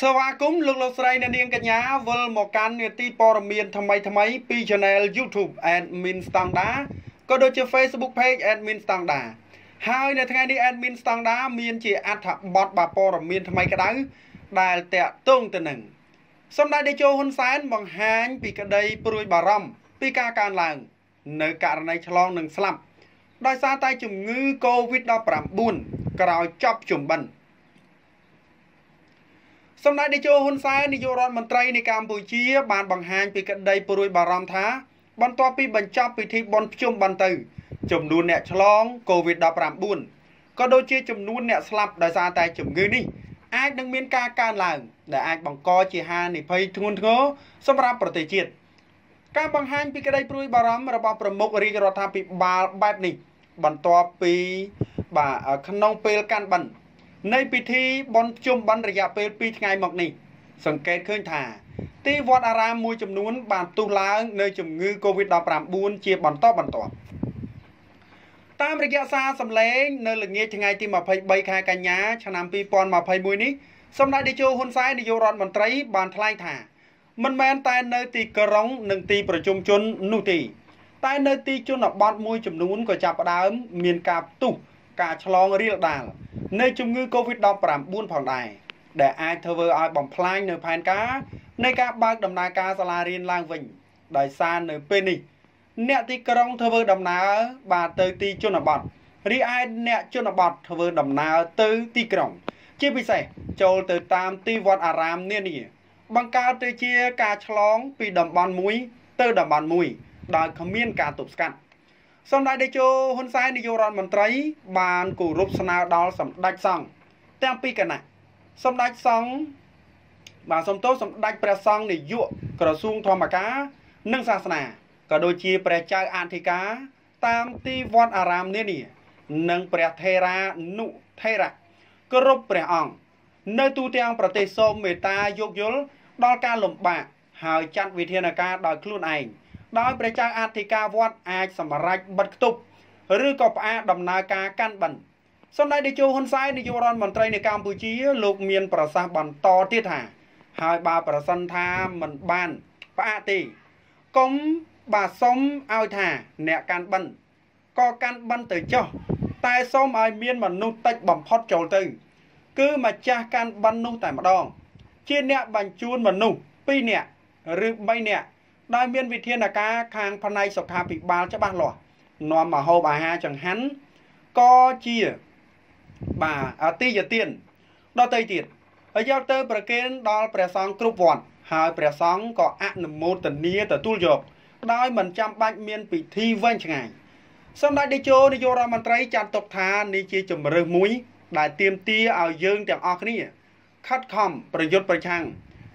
សេវាគមន៍លោកលោកស្រីអ្នកនាងកញ្ញាវិលមកកាន់នាទីព័ត៌មានថ្មីថ្មីពី Channel YouTube Admin Standard ក៏ដូចជា Facebook Page Admin Standard ហើយ នៅថ្ងៃនេះ Admin Standard មានជាអត្ថបទបាព័ត៌មានថ្មីក្តៅដែលតាក់ទងទៅនឹងសម្ដេចតេជោហ៊ុនសែន បង្ហាញពីក្តីព្រួយបារម្ភពីការកើនឡើង នៅករណីឆ្លងនិងស្លាប់ ដោយសារតែជំងឺ Covid-19 ក្រោយចប់ជំបិណ្ឌសម្ដេចតេជោហ៊ុនសែននាយករដ្ឋមន្ត្រីនៃកម្ពុជា បានបង្ហាញពីក្តីព្រួយ បារម្ភថា បន្ទាប់ពីបញ្ចប់ពិធីបុណ្យភ្ជុំបិណ្ឌទៅចំនួនអ្នកឆ្លង COVID-19 ក៏ដូចជាចំនួនអ្នកស្លាប់ដោយសារតែជំងឺនេះអាច នឹងមានការកើនឡើង ដែលអាចបង្កជាហានិភ័យធ្ងន់ធ្ងរសម្រាប់ប្រទេសជាតិការបង្ហាញពីក្តីព្រួយបារម្ភរបស់ប្រមុខរាជរដ្ឋាភិបាលបែបនេះបន្ទាប់ពីបាទក្នុងពេលកាន់បិណ្ឌនៃពិធីបន់ភ្ជុំបន់រយៈពេល2ថ្ងៃមកនេះ សង្កេតឃើញថា ទីវត្តអារាមមួយចំនួនបានផ្ទុះឡើងនៅជំងឺ Covid-19 ជាបន្តបន្ទាប់តាមរយៈសារសម្លេងនៅល្ងាចថ្ងៃទី23ខែកញ្ញាឆ្នាំ2021នេះសម្ដេចតេជោហ៊ុនសែននាយករដ្ឋមន្ត្រីបានថ្លែងថាមិនមែនតែនៅទីក្រុង និងទីប្រជុំជននោះទេតែនៅទីជនបទមួយចំនួនក៏ចាប់ផ្ដើមមានការផ្ទុះការឆ្លងរាលដាលនៃជំងឺ Covid-19 ផងដែរដែលអាចធ្វើឲ្យបំផ្លាញនៅផែនការនៃការបើកដំណើរការសាលារៀនឡើងវិញដោយសារនៅពេលនេះអ្នកទីក្រុងធ្វើដំណើរបាទទៅទីជនបទរីឯអ្នកជនបទធ្វើដំណើរទៅទីក្រុង ជាពិសេសចូលទៅតាមទីវត្តអារាមនានាបង្កើតទៅជាការឆ្លងពីតំបន់មួយ ទៅតំបន់មួយដោយគ្មានការទប់ស្កាត់សម្ដេចតេជោហ៊ុនសែននាយករដ្ឋមន្ត្រី បានគោរពស្នើដល់សម្ដេចសង្ឃទាំងពីរគណៈសម្ដេចសង្ឃបាទសំទោសសម្ដេចព្រះសង្ឃនាយកក្រសួងធម្មការ និងសាសនាក៏ដូចជាព្រះចៅអធិការតាមទីវត្តអារាមនានានិងព្រះថេរានុថេរៈគ្រប់ព្រះអង្គនៅទូទាំងប្រទេសសូមមេត្តាយោគយល់ដល់ការលំបាកហើយចាត់វិធានការដោយខ្លួនឯងដោយព្រះចៅអធិការវត្តអាចសម្រេចបិទគប់ឬក៏ផ្អាកដំណើរការកាន់បិណ្ឌសម្ដេចតេជោហ៊ុនសែននាយករដ្ឋមន្ត្រីនៃកម្ពុជា លោកមានប្រសាសន៍បន្តទៀតថាហើយបើប្រសិនថាមិនបានផ្អាកទេកុំបាទសុំឲ្យថាអ្នកកាន់បិណ្ឌក៏កាន់បិណ្ឌទៅចុះ តែសូមឲ្យមានមនុស្សតិចបំផុតចូលទៅ គឺម្ចាស់កាន់បិណ្ឌនោះតែម្ដង ជាអ្នកបញ្ជូនមនុស្ស2នាក់ឬ3នាក់ដោយមានវិធានការខាងផ្នែកសុខាភិបាល ច្បាស់លាស់នាំមកហូបអាហារចង្ហាន់ក៏ជាបាទទីយទានដល់ទៅទៀតហើយយកទៅប្រគេនដល់ព្រះសង្ឃគ្រប់វត្តហើយព្រះសង្ឃក៏អនុមោទនាទទួលយកដោយមិនចាំបាច់មានពិធីវែងឆ្ងាយសម្ដេចតេជោនាយករដ្ឋមន្ត្រីចាត់ទុកថានេះជាជំរើសមួយ ដែលទាមទារឲ្យយើងទាំងអស់គ្នាខិតខំប្រយុទ្ធប្រឆាំង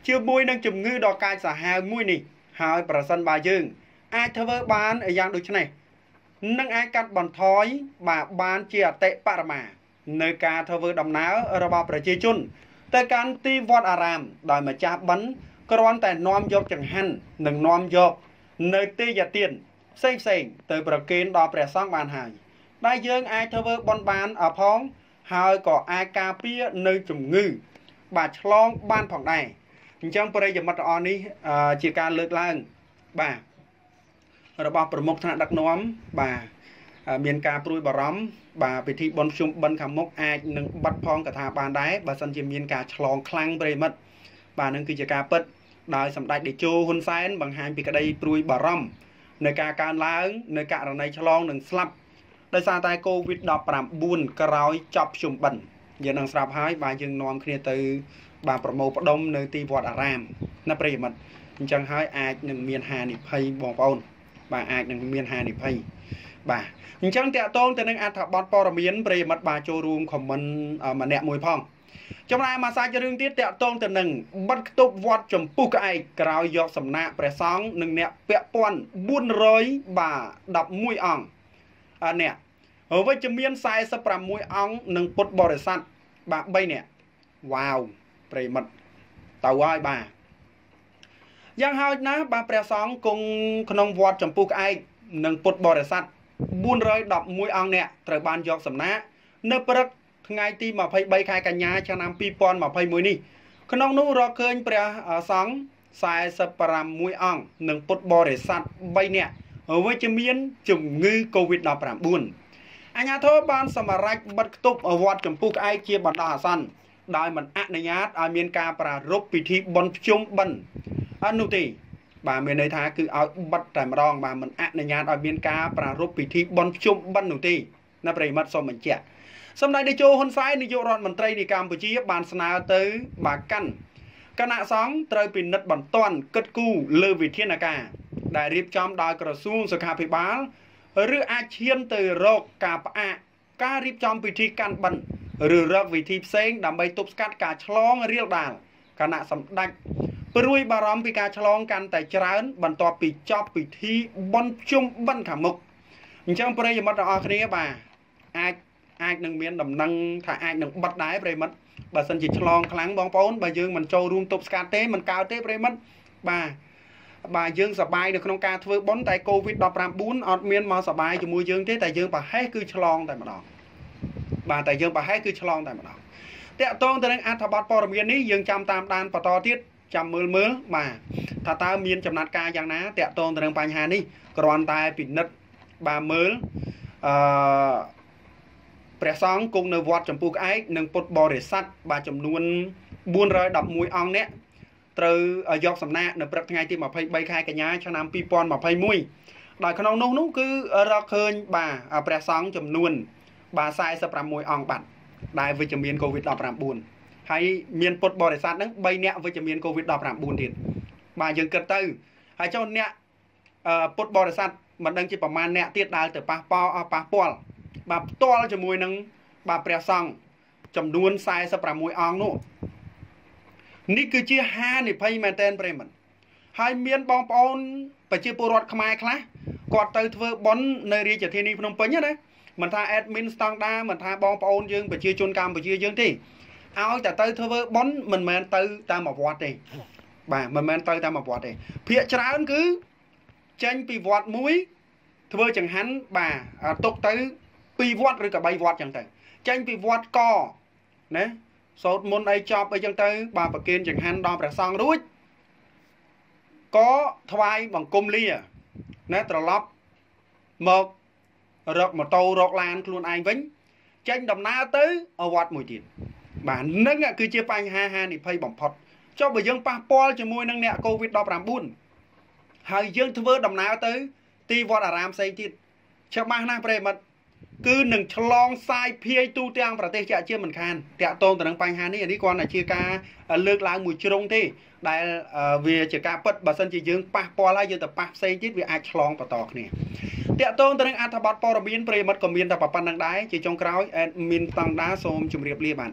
ជាមួយនឹងជំងឺដ៏កាចសាហាវមួយនេះហើយប្រសិនបើយើង អាចធ្វើ បានយ៉ាងដូចនេះនឹងអាចកាត់បន្ថយបាទបានជាអតិបរមានៅការធ្វើដំណើររបស់ប្រជាជន ទៅកាន់ទីវត្តអារាម ដោយម្ចាស់បិណ្ឌគ្រាន់តែនាំយកចង្ហាន់និងនាំយក នៅទេយទានផ្សេងផ្សេង ទៅ ប្រគេនដល់ព្រះសង្ឃបានហើយដែលយើងអាចធ្វើបន់បានផង ហើយក៏អាចការពារនៅជំងឺបាទឆ្លងបានផងដែរអញ្ចឹងប្រិយមិត្តអរនេះជាការលើកឡើងបាទរបស់ប្រមុខថ្នាក់ដឹកនាំបាទមានការព្រួយបារម្ភបាទពិធីបុណ្យភ្ជុំបិណ្ឌខាងមុខអាចនឹងបាត់ផងកថាបានដែរបើសិនជាមានការឆ្លងខ្លាំងប្រិមិត្តបាទនឹងគឺជាការពិត ដោយសម្ដេចតេជោហ៊ុនសែន បង្ហាញពីក្តីព្រួយបារម្ភនៅការកើនឡើង នៅករណីឆ្លងនិងស្លាប់ដោយសារតែ COVID-19 ក្រោយចប់ភ្ជុំបិណ្ឌយើងនឹងស្រាប់ហើយបាទយើងនាំគ្នាទៅបានប្រមូលផ្ដុំ នៅទីវត្តអារាមណាប្រិយមិត្តអញ្ចឹងហើយអាចនឹងមានហានិភ័យបងប្អូន បាទអាចនឹងមានហានិភ័យបាទអញ្ចឹងតកតងទៅនឹងអត្ថបទព័ត៌មានប្រិយមិត្តបាទចូលរួមខមមិនម្នាក់មួយផងចំណែកមកសាច់រឿងទៀតតកតងទៅនឹងបិទគប់វត្តចម្ពុះក្អែកក្រោយយកសំណាក់ព្រះសង្ឃនិងអ្នកពាក់ព័ន្ធ400បាទ11អង្គអ្នកវិជ្ជមាន46អង្គនិងពុទ្ធបរិស័ទបាទ3នាក់វ៉ាវប្រិមិត្តទៅហើយបាទយ៉ាងហោចណាស់បាទព្រះសង្ឃគង់ក្នុងវត្តចម្ពោះក្អែកនិងពុទ្ធបរិស័ទ411អង្គអ្នកត្រូវបានយកសំណាក់នៅព្រឹកថ្ងៃទី23ខែកញ្ញាឆ្នាំ2021នេះក្នុងនោះរកឃើញព្រះសង្ឃ46អង្គនិងពុទ្ធបរិស័ទ3នាក់វិជ្ជមាន ជំងឺ Covid-19 អាញាធរបាន សម្រេចបិទគប់វត្តចម្ពោះក្អែកជាបណ្ដោះអាសន្នដោយមិនអនុញ្ញាតឲ្យមានការប្រារព្ធពិធីបុណ្យភ្ជុំបិណ្ឌអត់នោះទេបាទមានន័យថាគឺឲ្យបិទតែម្ដងបាទមិនអនុញ្ញាតឲ្យមានការប្រារព្ធពិធីបុណ្យភ្ជុំបិណ្ឌនោះទេណាប្រិមត្តសូមបញ្ជាក់សម្ដេចតេជោហ៊ុនសែននាយករដ្ឋមន្ត្រីនៃកម្ពុជាបានស្នើទៅបាទកាន់គណៈសង្ឃត្រូវពិនិត្យបន្ទាន់គិតគូរលើវិធានការដែលរៀបចំដោយក្រសួងសុខាភិបាលឬអាចឈានទៅរកការផ្អាកការរៀបចំពិធីកាន់បិណ្ឌឬរកវិធីផ្សេងដើម្បីទប់ស្កាត់ការឆ្លងរាលដាលគណៈសម្ដេចព្រួយបារម្ភពីការឆ្លងកាន់តែច្រើន បន្ទាប់ពីចប់ពិធីបន់ជុំបន់ខាងមុខអញ្ចឹងប្រិយមិត្តទាំងអស់គ្នាបាទអាចអាចនឹងមានដំណឹងថាអាចនឹងបិទដែរប្រិយមិត្តបើសិនជាឆ្លងខ្លាំងបងប្អូនបើយើងមិនចូលរួមទប់ស្កាត់ទេមិនកើតទេប្រិយមិត្តបាទបាទយើងសប្បាយនៅក្នុងការធ្វើបន់តែ COVID-19 អត់មានមកសប្បាយជាមួយយើងទេតែយើងប្រហែលគឺឆ្លងតែម្ដងបាទតែយើងប្រហែលគឺឆ្លងតែម្ដងតកតងទៅនឹងអត្ថបទព័ត៌មាននេះយើងចាំតាមដានបន្តទៀតចាំមើលមើលបាទថាតើមានចំណាត់ការយ៉ាងណាតកតងទៅនឹងបញ្ហានេះគ្រាន់តែពិនិត្យបាទមើលអឺព្រះសង្ឃគង់នៅវត្តចម្ពោះក្អែកនិងពុទ្ធបរិស័ទបាទចំនួន411អង្គអ្នកត្រូវយកសំណាកនៅព្រឹកថ្ងៃទី23ខែកញ្ញាឆ្នាំ2021ដោយក្នុងនោះនោះគឺរកឃើញបាទព្រះសង្ឃចំនួនបាទ46អង្គបាត់ដែលវិជ្ជមានកូវីដ19ហើយមានពុតបរិស័ទហ្នឹង3អ្នកវិជ្ជមានកូវីដ19ទៀតបាទយើងគិតទៅ ហើយចុះអ្នកពុតបរិស័ទមិនដឹងជាប្រមាណអ្នកទៀតដែលទៅប៉ះប៉ោអប៉ះពាល់បាទផ្ទាល់ជាមួយនឹងបាទព្រះសង្ឃចំនួន46អង្គនោះនេះគឺជាហានិភ័យមែនតែនប្រិមត្តហើយមានបងប្អូនប្រជាពលរដ្ឋខ្មែរខ្លះគាត់ទៅធ្វើប៉ុននៅរាជធានីភ្នំពេញណាមិនថា admin ស្តង់ដាមិនថាបងប្អូនយើងប្រជាជនកម្ពុជាយើងទេឲ្យតែទៅធ្វើប៉ុនមិនមែនទៅតាមវត្តទេបាទមិនមែនទៅតាមវត្តទេភាកច្រើនគឺចេញពីវត្តមួយធ្វើចង្ហាន់បាទຕົកទៅពីវត្តឬក៏3វត្តចឹងទៅចេញពីវត្តកណាសូត្រមន្តអីចប់អីចឹងទៅបាទប្រគេនចង្ហាន់ដល់ព្រះសង្ឃរួចក៏ថ្វាយបង្គំលាណាត្រឡប់មករកម៉ូតូរកឡានខ្លួនឯងវិញចេញដំណើរទៅវត្តមួយទៀតបាទនឹងគឺជាបញ្ហាហានិភ័យបំផុតចុះបើយើងប៉ះពាល់ជាមួយនឹងអ្នក COVID-19 ហើយយើងធ្វើដំណើរទៅ ទីវត្តអារាមផ្សេងទៀតច្បាស់ណាស់ប្រិមិត្តគឺនឹងឆ្លងសាយភាយទូទាំងប្រទេសជាជាមិនខានតាក់ទងទៅនឹងបញ្ហានេះនេះគ្រាន់តែជាការលើកឡើងមួយជ្រុងទេដែលវាជាការពិតបើសិនជាយើងប៉ះពាល់ហើយយើងទៅប៉ះផ្សេងទៀតវាអាចឆ្លងបន្តគ្នាតកតងទៅនឹងអត្ថបទព័ត៌មានប្រិមិត្តក៏មានតែប៉ុណ្្នឹងដែរជាចុងក្រោយអេដមីនតង់ដាសូមជម្រាបលាបាទ